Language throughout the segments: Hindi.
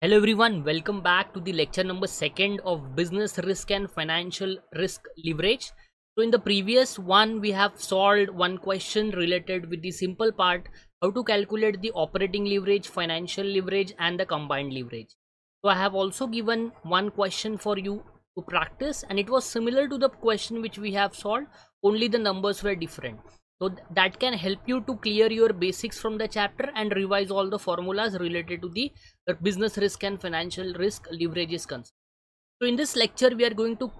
Hello everyone, welcome back to the lecture number 2nd of Business Risk and Financial Risk Leverage. So in the previous one, we have solved one question related with the simple part, how to calculate the operating leverage, financial leverage and the combined leverage. So I have also given one question for you to practice and it was similar to the question which we have solved, only the numbers were different so th that can help you to clear your basics from the chapter and revise all the formulas related to the business risk and financial risk leverages concept so in this lecture we are going to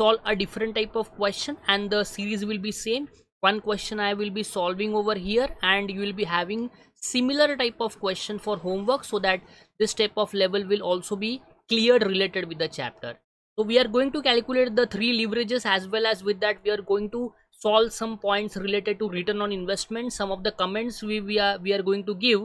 solve a different type of question and the series will be same one question i will be solving over here and you will be having similar type of question for homework so that this type of level will also be cleared related with the chapter so we are going to calculate the three leverages as well as with that we are going to solve some points related to return on investment some of the comments we, we are we are going to give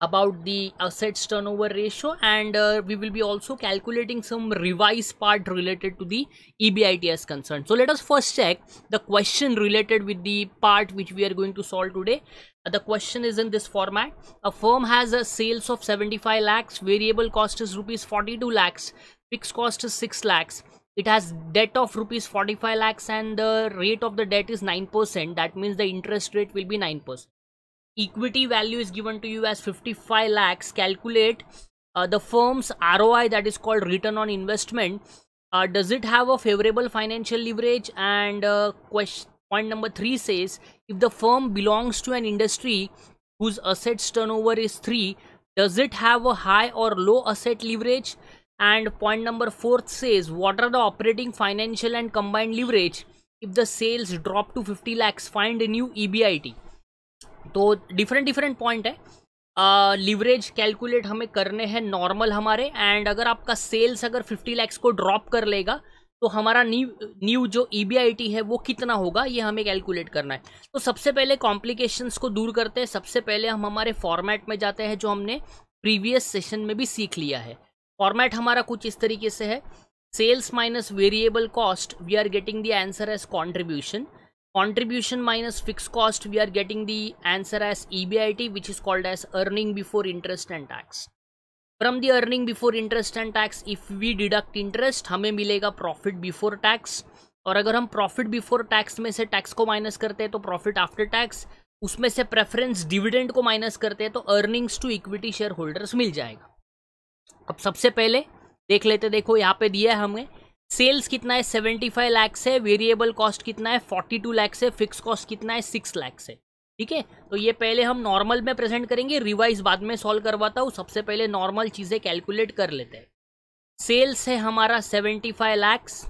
about the assets turnover ratio and uh, we will be also calculating some revised part related to the EBIT as concerned. So let us first check the question related with the part which we are going to solve today. Uh, the question is in this format. A firm has a sales of 75 lakhs, variable cost is rupees 42 lakhs, fixed cost is 6 lakhs it has debt of rupees 45 lakhs and the rate of the debt is 9% that means the interest rate will be 9% equity value is given to you as 55 lakhs calculate uh, the firm's roi that is called return on investment uh, does it have a favorable financial leverage and uh, question point number 3 says if the firm belongs to an industry whose assets turnover is 3 does it have a high or low asset leverage And point number what are the operating financial and financial, leverage if the sales drop to fifty lakhs 50 new E B I T तो डिफरेंट डिफरेंट पॉइंट है लिवरेज uh, कैलकुलेट हमें करने हैं नॉर्मल हमारे एंड अगर आपका सेल्स अगर 50 लैक्स को ड्रॉप कर लेगा तो हमारा न्यू न्यू जो ई e है वो कितना होगा ये हमें कैलकुलेट करना है तो सबसे पहले कॉम्प्लिकेशंस को दूर करते हैं सबसे पहले हम हमारे फॉर्मेट में जाते हैं जो हमने प्रीवियस सेशन में भी सीख लिया है फॉर्मेट हमारा कुछ इस तरीके से है sales minus variable cost we are getting the answer as contribution contribution minus fix cost we are getting the answer as E B I T which is called as earning before interest and tax from the earning before interest and tax if we deduct interest हमें मिलेगा प्रॉफिट बिफोर टैक्स और अगर हम प्रॉफिट बिफोर टैक्स में से टैक्स को माइनस करते हैं तो प्रॉफिट आफ्टर टैक्स उसमें से प्रेफरेंस डिविडेंड को माइनस करते हैं तो earnings to equity share holders मिल जाएगा अब सबसे पहले देख लेते देखो यहाँ पे दिया है हमें सेल्स कितना है सेवेंटी फाइव लैक्स है वेरिएबल कॉस्ट कितना है फोर्टी टू लैक्स है फिक्स कॉस्ट कितना है सिक्स लैक्स है ठीक है तो ये पहले हम नॉर्मल में प्रेजेंट करेंगे रिवाइज बाद में सॉल्व करवाता हूँ सबसे पहले नॉर्मल चीज़ें कैलकुलेट कर लेते हैं सेल्स है हमारा seventy five lakhs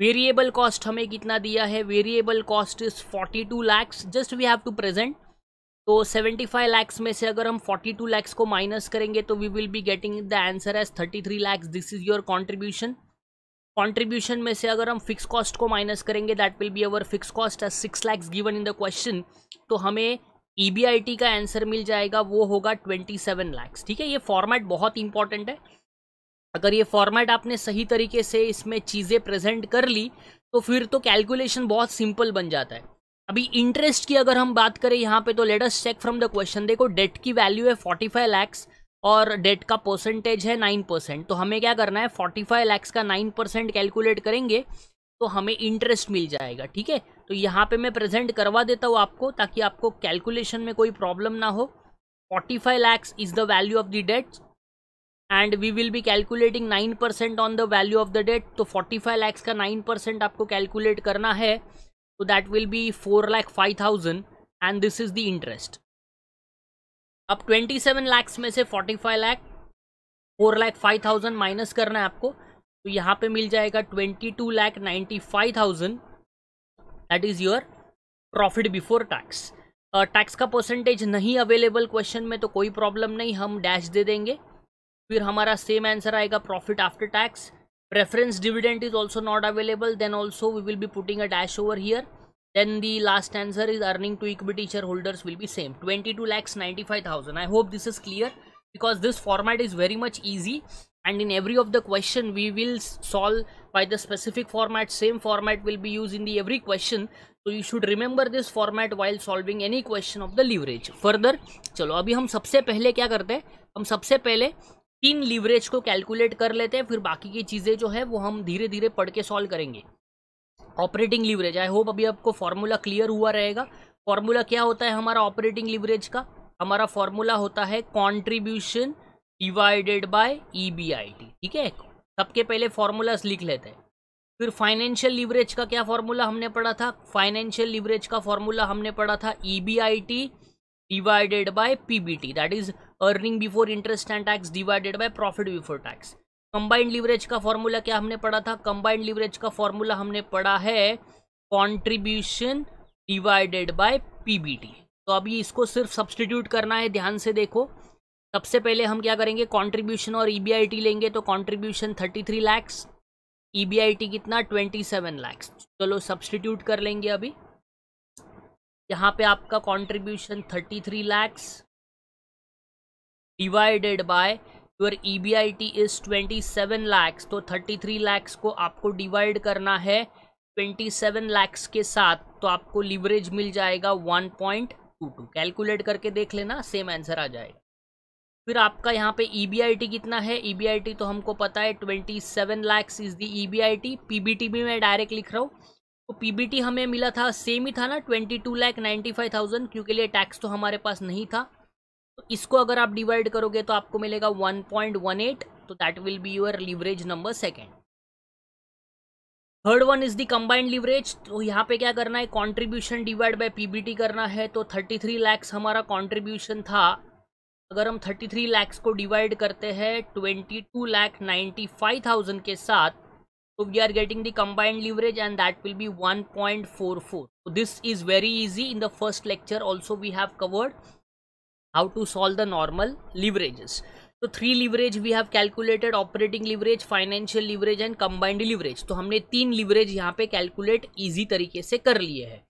variable cost हमें कितना दिया है variable cost is forty two lakhs just we have to present तो 75 लैक्स में से अगर हम 42 लैक्स को माइनस करेंगे तो we will be getting the answer as 33 lakhs this is your contribution contribution में से अगर हम फिक्स कॉस्ट को माइनस करेंगे that will be our fix cost as six lakhs given in the question तो हमें ई e का आंसर मिल जाएगा वो होगा ट्वेंटी सेवन लैक्स ठीक है ये फॉर्मेट बहुत इंपॉर्टेंट है अगर ये फॉर्मेट आपने सही तरीके से इसमें चीज़ें प्रेजेंट कर ली तो फिर तो कैलकुलेशन बहुत सिंपल बन जाता है अभी इंटरेस्ट की अगर हम बात करें यहाँ पे तो latest check from the question देखो डेट की वैल्यू है फोर्टी फाइव लैक्स और डेट का परसेंटेज है नाइन परसेंट तो हमें क्या करना है फोर्टी फाइव लैक्स का नाइन परसेंट कैलकुलेट करेंगे तो हमें इंटरेस्ट मिल जाएगा ठीक है तो यहाँ पे मैं प्रेजेंट करवा देता हूँ आपको ताकि आपको कैलकुलेशन में कोई प्रॉब्लम ना हो forty five lakhs is the value of the debt and we will be calculating nine percent on the value of the debt तो फोर्टी फाइव लैक्स का नाइन परसेंट आपको कैलकुलेट करना है so that will be 4 lakh 5000 and this is the interest अब 27 लाख्स में से 45 लाख 4 लाख 5000 माइनस करना है आपको तो यहाँ पे मिल जाएगा 22 five thousand that is your profit before tax tax का परसेंटेज नहीं अवेलेबल क्वेश्चन में तो कोई प्रॉब्लम नहीं हम डैश दे देंगे फिर हमारा सेम आंसर आएगा profit after tax preference dividend is also not available then also we will be putting a dash over here then the last answer is earning to equity shareholders will be same 22 lakhs 95000 i hope this is clear because this format is very much easy and in every of the question we will solve by the specific format same format will be used in the every question so you should remember this format while solving any question of the leverage further चलो अभी हम सबसे पहले क्या करते हैं हम सबसे पहले तीन लीवरेज को कैलकुलेट कर लेते हैं फिर बाकी की चीज़ें जो है वो हम धीरे धीरे पढ़ के सॉल्व करेंगे ऑपरेटिंग लीवरेज आई होप अभी आपको फॉर्मूला क्लियर हुआ रहेगा फॉर्मूला क्या होता है हमारा ऑपरेटिंग लीवरेज का हमारा फॉर्मूला होता है contribution divided by E B I T ठीक है सबके पहले फॉर्मूलाज लिख लेते हैं फिर फाइनेंशियल लीवरेज का क्या फॉर्मूला हमने पढ़ा था फाइनेंशियल लीवरेज का फॉर्मूला हमने पढ़ा था E B I T divided by P B T that is earning before interest and tax divided by profit before tax combined leverage का फॉर्मूला क्या हमने पढ़ा था कंबाइंड लीवरेज का फॉर्मूला हमने पढ़ा है कॉन्ट्रीब्यूशन डिवाइडेड बाय पीबीटी तो अभी इसको सिर्फ सब्सटीट्यूट करना है ध्यान से देखो सबसे पहले हम क्या करेंगे कॉन्ट्रीब्यूशन और ईबीआईटी e लेंगे तो कॉन्ट्रीब्यूशन थर्टी थ्री लैक्स कितना ट्वेंटी सेवन चलो सब्सटीट्यूट कर लेंगे अभी यहाँ पे आपका contribution thirty three lakhs divided by your E B I T is twenty seven lakhs तो थर्टी थ्री लैक्स को आपको डिवाइड करना है ट्वेंटी सेवन लैक्स के साथ तो आपको लिवरेज मिल जाएगा one point two two calculate करके देख लेना सेम आंसर आ जाएगा फिर आपका यहाँ पे ई बी आई टी कितना है ई बी आई टी तो हमको पता है twenty seven lakhs is the E B I T P B T भी मैं डायरेक्ट लिख रहा हूँ तो पी बी टी हमें मिला था सेम ही था ना twenty two lakh ninety five thousand क्योंकि लिए टैक्स तो हमारे पास नहीं था इसको अगर आप डिवाइड करोगे तो आपको मिलेगा 1.18 तो that will be your leverage number second third one is the combined leverage तो यहाँ पे क्या करना है कंट्रीब्यूशन डिवाइड बाय पीबीटी करना है तो 33 लैक्स हमारा कंट्रीब्यूशन था अगर हम 33 लाख को डिवाइड करते हैं 22 टू 95,000 के साथ तो we are getting the combined leverage and that will be 1.44 this is very easy in the first lecture also we have covered how to solve the normal leverages तो three leverage we have calculated operating leverage financial leverage and combined leverage तो हमने तीन leverage यहाँ पे कैलकुलेट इजी तरीके से कर liye hai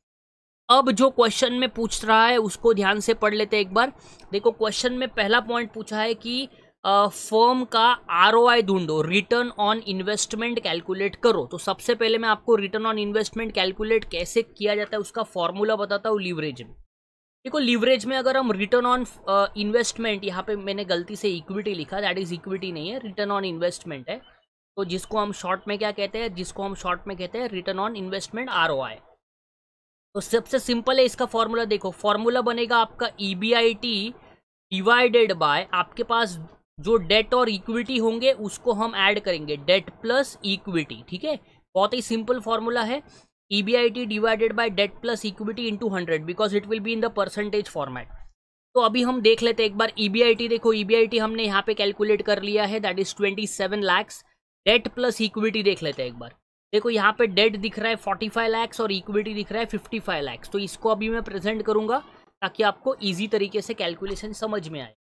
अब जो क्वेश्चन में पूछ रहा है उसको ध्यान से पढ़ लेते हैं एक बार देखो क्वेश्चन में पहला पॉइंट पूछा है कि फर्म का आर ओ आई ढूंढो रिटर्न ऑन इन्वेस्टमेंट कैलकुलेट करो तो सबसे पहले मैं आपको रिटर्न ऑन इन्वेस्टमेंट कैलकुलेट कैसे किया जाता है उसका फॉर्मूला बताता हूँ लीवरेज में देखो लीवरेज में अगर हम रिटर्न ऑन इन्वेस्टमेंट यहाँ पे मैंने गलती से इक्विटी लिखा दैट इज इक्विटी नहीं है रिटर्न ऑन इन्वेस्टमेंट है तो जिसको हम शॉर्ट में क्या कहते हैं जिसको हम शॉर्ट में कहते हैं रिटर्न ऑन इन्वेस्टमेंट आर तो सबसे सिंपल है इसका फॉर्मूला देखो फॉर्मूला बनेगा आपका E B I T divided by आपके पास जो डेट और इक्विटी होंगे उसको हम ऐड करेंगे डेट प्लस इक्विटी ठीक है बहुत ही सिंपल फॉर्मूला है EBIT divided by debt plus equity into 100 because it will be in the percentage format. तो अभी हम देख लेते हैं एक बार EBIT देखो EBIT हमने यहाँ पे कैलकुलेट कर लिया है that is 27 lakhs debt plus equity देख लेते एक बार देखो यहाँ पे डेट दिख रहा है 45 लैक्स और इक्विटी दिख रहा है 55 लाख्स तो इसको अभी मैं प्रेजेंट करूंगा ताकि आपको ईजी तरीके से कैलकुलेशन समझ में आए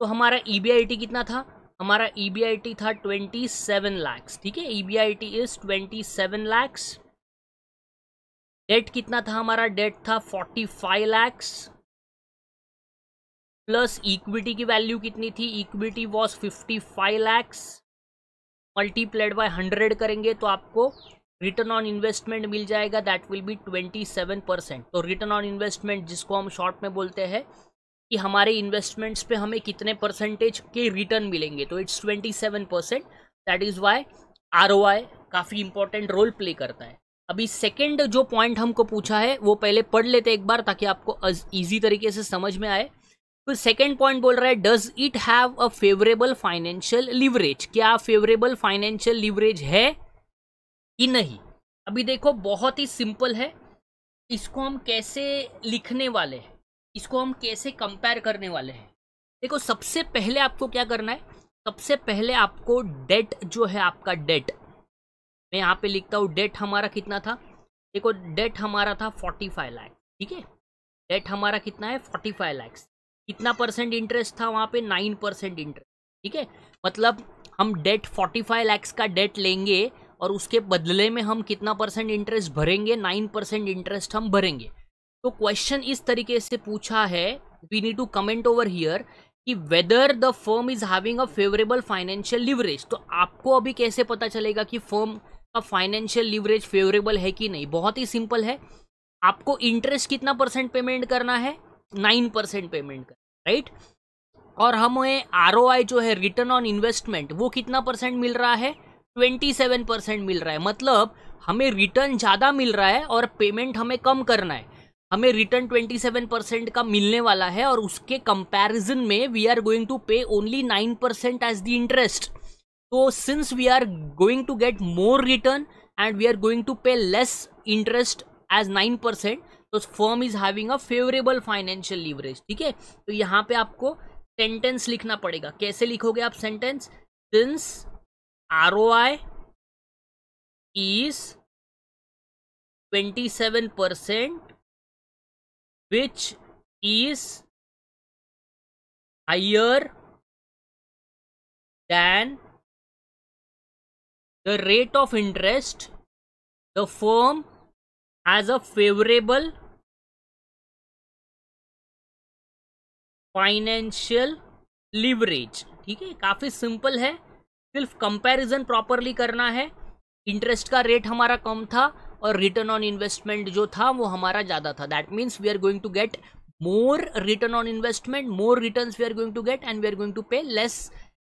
तो हमारा ई e कितना था हमारा ई e था ट्वेंटी सेवन लैक्स ठीक है E B I T is twenty seven lakhs debt कितना था हमारा डेट था forty five lakhs plus equity की वैल्यू कितनी थी equity was fifty five lakhs multiplied by hundred करेंगे तो आपको रिटर्न ऑन इन्वेस्टमेंट मिल जाएगा that will be twenty seven percent तो रिटर्न ऑन इन्वेस्टमेंट जिसको हम शॉर्ट में बोलते हैं कि हमारे इन्वेस्टमेंट्स पे हमें कितने परसेंटेज के रिटर्न मिलेंगे तो it's twenty seven percent that is why R काफ़ी इंपॉर्टेंट रोल प्ले करता है अभी सेकंड जो पॉइंट हमको पूछा है वो पहले पढ़ लेते एक बार ताकि आपको इजी तरीके से समझ में आए तो सेकंड पॉइंट बोल रहा है does it have a favourable financial leverage क्या फेवरेबल फाइनेंशियल लिवरेज है कि नहीं अभी देखो बहुत ही सिंपल है इसको हम कैसे लिखने वाले हैं इसको हम कैसे कंपेयर करने वाले हैं देखो सबसे पहले आपको क्या करना है सबसे पहले आपको डेट जो है आपका डेट मैं यहाँ पे लिखता हूँ डेट हमारा कितना था देखो डेट हमारा था फोर्टी फाइव लैक्स ठीक है डेट हमारा कितना है फोर्टी फाइव लैक्स कितना परसेंट इंटरेस्ट था वहाँ पे नाइन परसेंट इंटरेस्ट ठीक है मतलब हम डेट फोर्टी फाइव लैक्स का डेट लेंगे और उसके बदले में हम कितना परसेंट इंटरेस्ट भरेंगे नाइन परसेंट इंटरेस्ट हम भरेंगे तो क्वेश्चन इस तरीके से पूछा है we need to comment over here कि whether the firm is having a favourable financial leverage तो आपको अभी कैसे पता चलेगा कि फर्म आपका फाइनेंशियल लिवरेज फेवरेबल है कि नहीं बहुत ही सिंपल है आपको इंटरेस्ट कितना परसेंट पेमेंट करना है नाइन परसेंट पेमेंट कर राइट और हमें आर जो है रिटर्न ऑन इन्वेस्टमेंट वो कितना परसेंट मिल रहा है ट्वेंटी सेवन परसेंट मिल रहा है मतलब हमें रिटर्न ज़्यादा मिल रहा है और पेमेंट हमें कम करना है हमें रिटर्न 27 परसेंट का मिलने वाला है और उसके कंपैरिजन में we are going to pay only 9 percent as the interest तो since we are going to get more return and we are going to pay less interest as nine percent तो firm is having a favourable financial leverage ठीक है तो यहाँ पे आपको सेंटेंस लिखना पड़ेगा कैसे लिखोगे आप sentence since R O I is twenty seven percent which is higher than the rate of interest the firm has a favorable financial leverage ठीक है काफ़ी सिंपल है सिर्फ कंपेरिजन प्रॉपरली करना है इंटरेस्ट का रेट हमारा कम था और रिटर्न ऑन इन्वेस्टमेंट जो था वो हमारा ज़्यादा था that means we are going to get more return on investment more return we are going to get and we are going to pay less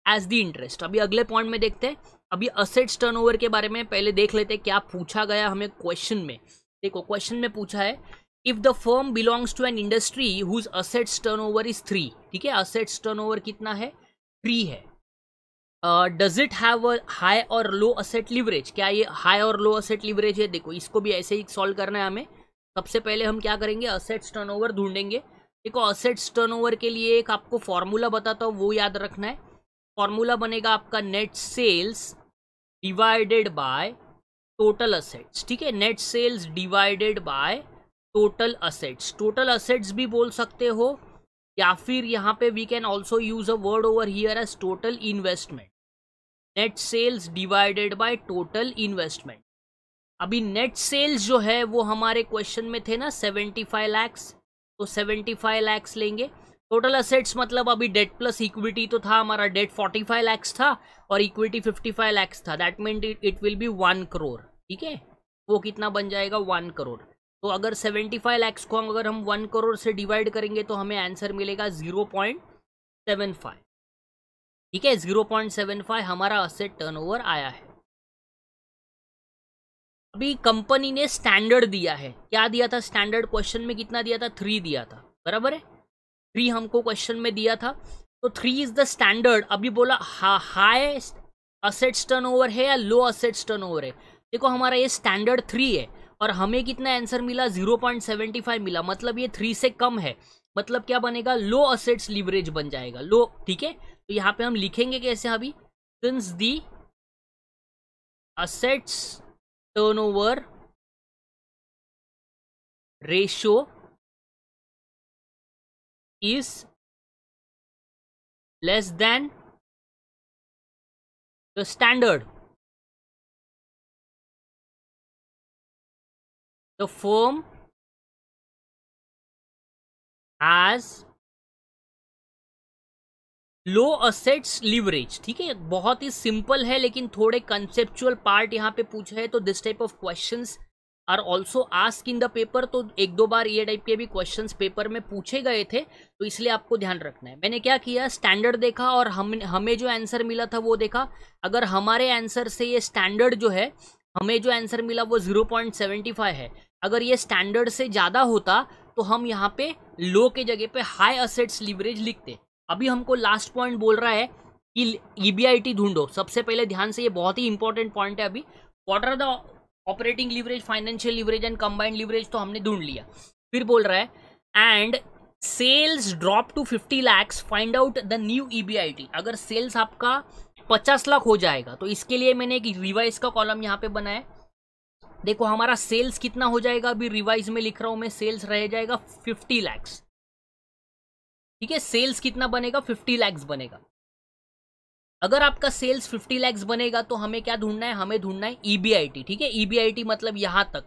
as the interest अभी अगले पॉइंट में देखते हैं अभी असेट्स टर्नओवर के बारे में पहले देख लेते हैं क्या पूछा गया हमें क्वेश्चन में देखो क्वेश्चन में पूछा है if the firm belongs to an industry whose assets turnover is three ठीक है असेट्स टर्नओवर कितना है थ्री है डज इट हैव हाई और लो असेट लिवरेज क्या ये हाई और लो असेट लिवरेज है देखो इसको भी ऐसे ही सॉल्व करना है हमें सबसे पहले हम क्या करेंगे असेट्स टर्नओवर ढूंढेंगे देखो असेट्स टर्नओवर के लिए एक आपको फॉर्मूला बताता हूँ वो याद रखना है फॉर्मूला बनेगा आपका net sales divided by total assets ठीक है net sales divided by total assets total assets भी बोल सकते हो या फिर यहाँ पे we can also use a word over here as total investment net sales divided by total investment अभी नेट सेल्स जो है वो हमारे क्वेश्चन में थे ना सेवेंटी फाइव तो सेवेंटी फाइव लेंगे टोटल असेट्स मतलब अभी डेट प्लस इक्विटी तो था हमारा डेट 45 लैक्स था और इक्विटी 55 लैक्स था that mean it will be one crore ठीक है वो कितना बन जाएगा वन करोड़ तो अगर 75 लैक्स को अगर हम वन करोड़ से डिवाइड करेंगे तो हमें आंसर मिलेगा जीरो पॉइंट सेवन फाइव ठीक है जीरो पॉइंट सेवन फाइव हमारा असेट टर्नओवर आया है अभी कंपनी ने स्टैंडर्ड दिया है क्या दिया था स्टैंडर्ड क्वेश्चन में कितना दिया था थ्री दिया था बराबर है थ्री हमको क्वेश्चन में दिया था तो थ्री इज द स्टैंडर्ड अभी बोला हाई असेट्स टर्न ओवर है या लो असेट्स टर्न ओवर है देखो हमारा ये स्टैंडर्ड थ्री है और हमें कितना आंसर मिला जीरो पॉइंट सेवेंटी फाइव मिला मतलब ये थ्री से कम है मतलब क्या बनेगा लो असेट्स लिवरेज बन जाएगा लो ठीक है तो यहाँ पे हम लिखेंगे कैसे अभी since the assets turnover ratio is less than the standard the firm has low assets leverage ठीक है बहुत ही सिंपल है लेकिन थोड़े कंसेप्चुअल पार्ट यहाँ पे पूछे हैं तो this type of questions are also ask in the paper तो एक दो बार ये टाइप के भी क्वेश्चन पेपर में पूछे गए थे तो इसलिए आपको ध्यान रखना है मैंने क्या किया स्टैंडर्ड देखा और हम हमें जो आंसर मिला था वो देखा अगर हमारे आंसर से ये स्टैंडर्ड जो है हमें जो आंसर मिला वो जीरो पॉइंट सेवेंटी फाइव है अगर ये स्टैंडर्ड से ज़्यादा होता तो हम यहाँ पे लो के जगह पे हाई असेट्स लिवरेज लिखते अभी हमको लास्ट पॉइंट बोल रहा है कि ई e ढूंढो सबसे पहले ध्यान से ये बहुत ही इंपॉर्टेंट पॉइंट है अभी what are the operating leverage financial leverage and combined leverage तो हमने ढूंढ लिया फिर बोल रहा है and sales drop to fifty lakhs find out the new E अगर सेल्स आपका पचास लाख हो जाएगा तो इसके लिए मैंने एक रिवाइज का कॉलम यहाँ पे बनाया देखो हमारा सेल्स कितना हो जाएगा अभी रिवाइज में लिख रहा हूं मैं सेल्स रह जाएगा 50 लैक्स ठीक है सेल्स कितना बनेगा 50 लैक्स बनेगा अगर आपका सेल्स 50 लैक्स बनेगा तो हमें क्या ढूंढना है हमें ढूंढना है ईबीआईटी e ठीक है ईबीआईटी e मतलब यहाँ तक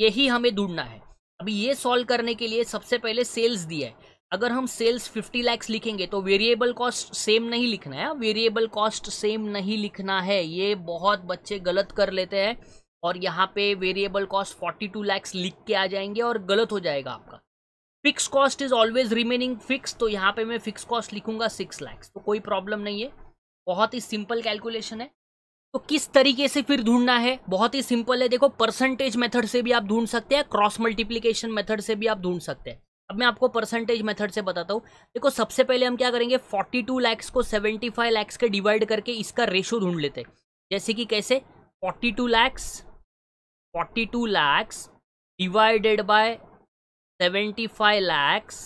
यही हमें ढूंढना है अभी ये सॉल्व करने के लिए सबसे पहले सेल्स दिया है अगर हम सेल्स 50 लैक्स लिखेंगे तो वेरिएबल कॉस्ट सेम नहीं लिखना है वेरिएबल कॉस्ट सेम नहीं लिखना है ये बहुत बच्चे गलत कर लेते हैं और यहाँ पे वेरिएबल कॉस्ट 42 लैक्स लिख के आ जाएंगे और गलत हो जाएगा आपका fix cost is always remaining fix तो यहाँ पे मैं फिक्स कॉस्ट लिखूंगा सिक्स लैक्स तो कोई प्रॉब्लम नहीं है बहुत ही सिंपल कैलकुलेशन है तो किस तरीके से फिर ढूंढना है बहुत ही सिंपल है देखो परसेंटेज मेथड से भी आप ढूंढ सकते हैं क्रॉस मल्टीप्लीकेशन मेथड से भी आप ढूंढ सकते हैं अब मैं आपको परसेंटेज मेथड से बताता हूँ देखो सबसे पहले हम क्या करेंगे 42 टू को 75 फाइव के डिवाइड करके इसका रेशो ढूंढ लेते हैं जैसे कि कैसे 42 lakhs 42 lakhs divided by 75 lakhs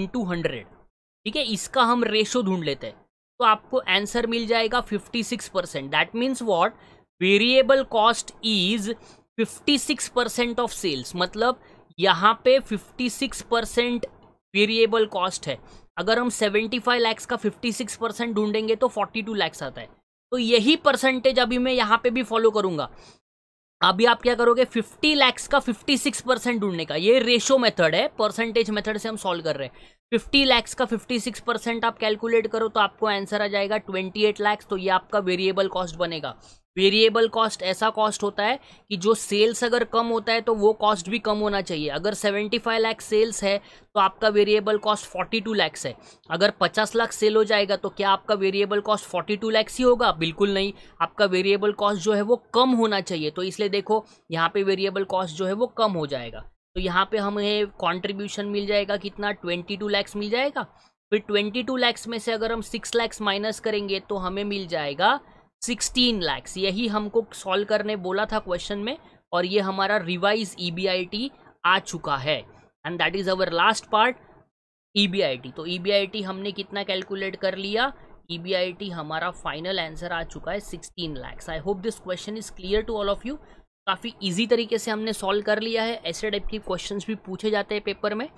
into ठीक है इसका हम रेशो ढूंढ लेते हैं तो आपको आंसर मिल जाएगा 56 six percent that means what variable cost is 56 percent of sales मतलब यहाँ पे 56 परसेंट वेरिएबल कॉस्ट है अगर हम 75 फाइव लैक्स का 56 सिक्स परसेंट ढूंढेंगे तो 42 टू लैक्स आता है तो यही परसेंटेज अभी मैं यहाँ पे भी फॉलो करूंगा अभी आप क्या करोगे 50 लैक्स का 56 परसेंट ढूंढने का ये रेशो मेथड है परसेंटेज मेथड से हम सॉल्व कर रहे हैं फिफ्टी लैक्स का फिफ्टी सिक्स परसेंट आप कैलकुलेट करो तो आपको आंसर आ जाएगा ट्वेंटी एट लैक्स तो ये आपका वेरिएबल कॉस्ट बनेगा वेरिएबल कॉस्ट ऐसा कॉस्ट होता है कि जो सेल्स अगर कम होता है तो वो कॉस्ट भी कम होना चाहिए अगर 75 लाख सेल्स है तो आपका वेरिएबल कॉस्ट 42 लैक्स है अगर 50 लाख सेल हो जाएगा तो क्या आपका वेरिएबल कॉस्ट 42 लैक्स ही होगा बिल्कुल नहीं आपका वेरिएबल कॉस्ट जो है वो कम होना चाहिए तो इसलिए देखो यहाँ पे वेरिएबल कॉस्ट जो है वो कम हो जाएगा तो यहाँ पे हमें कंट्रीब्यूशन मिल जाएगा कितना ट्वेंटी टू लैक्स मिल जाएगा फिर ट्वेंटी टू लैक्स में से अगर हम सिक्स लैक्स माइनस करेंगे तो हमें मिल जाएगा सिक्सटीन लैक्स यही हमको सॉल्व करने बोला था क्वेश्चन में और ये हमारा रिवाइज ई e आ चुका है and that is our last part E तो ई e हमने कितना कैलकुलेट कर लिया ई e हमारा फाइनल आंसर आ चुका है sixteen lakhs I hope this question is clear to all of you काफ़ी इजी तरीके से हमने सॉल्व कर लिया है ऐसे टाइप के क्वेश्चन भी पूछे जाते हैं पेपर में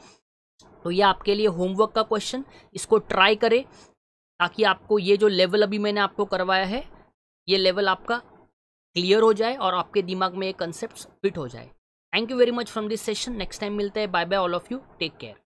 तो ये आपके लिए होमवर्क का क्वेश्चन इसको ट्राई करें ताकि आपको ये जो लेवल अभी मैंने आपको करवाया है ये लेवल आपका क्लियर हो जाए और आपके दिमाग में ये कंसेप्ट फिट हो जाए thank you very much from this session next time मिलते हैं bye bye all of you take care